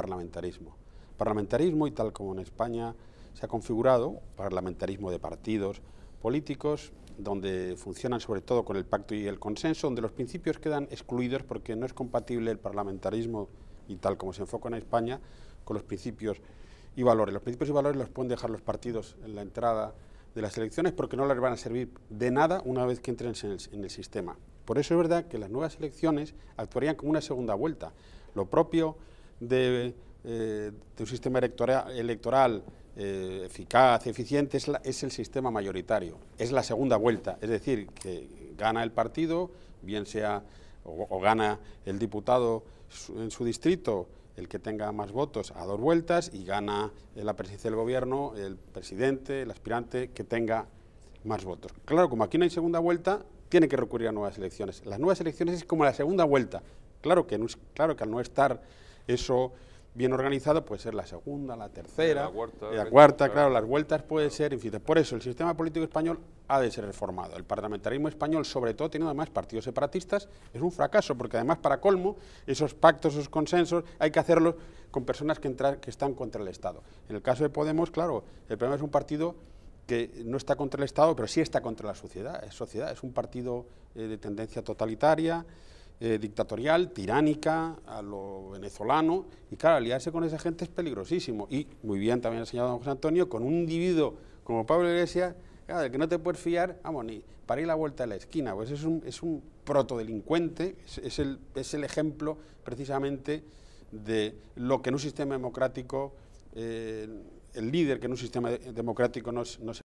parlamentarismo. Parlamentarismo y tal como en España se ha configurado, parlamentarismo de partidos políticos, donde funcionan sobre todo con el pacto y el consenso, donde los principios quedan excluidos porque no es compatible el parlamentarismo y tal como se enfoca en España con los principios y valores. Los principios y valores los pueden dejar los partidos en la entrada de las elecciones porque no les van a servir de nada una vez que entren en el, en el sistema. Por eso es verdad que las nuevas elecciones actuarían como una segunda vuelta. Lo propio eh, de, un sistema electoral, eh, eficaz, eficiente, es, el sistema mayoritario, es la segunda vuelta, es decir, que gana el partido, bien sea o, gana el diputado en su distrito, el que tenga más votos a dos vueltas, y gana la presidencia del gobierno, el presidente, el aspirante que tenga más votos. Claro, como aquí no hay segunda vuelta, tiene que recurrir a nuevas elecciones. Las nuevas elecciones es como la segunda vuelta. Claro que, claro que al no estar eso bien organizado puede ser la segunda, la tercera, la cuarta, claro, las vueltas puede ser fin. Por eso el sistema político español ha de ser reformado. El parlamentarismo español, sobre todo teniendo además partidos separatistas, es un fracaso, porque además para colmo, esos pactos, esos consensos, hay que hacerlos con personas que, que están contra el Estado. En el caso de Podemos, claro, el problema es un partido que no está contra el Estado, pero sí está contra la sociedad. Es, sociedad, es un partido eh, de tendencia totalitaria, eh, dictatorial, tiránica, a lo venezolano, y claro, aliarse con esa gente es peligrosísimo. Y muy bien también ha señalado don José Antonio, con un individuo como Pablo Iglesias, ah, de que no te puedes fiar, vamos, ni para ir la vuelta a la esquina, pues es un, es un protodelincuente, es, el, es el ejemplo precisamente de lo que en un sistema democrático, eh, el líder que en un sistema democrático no se...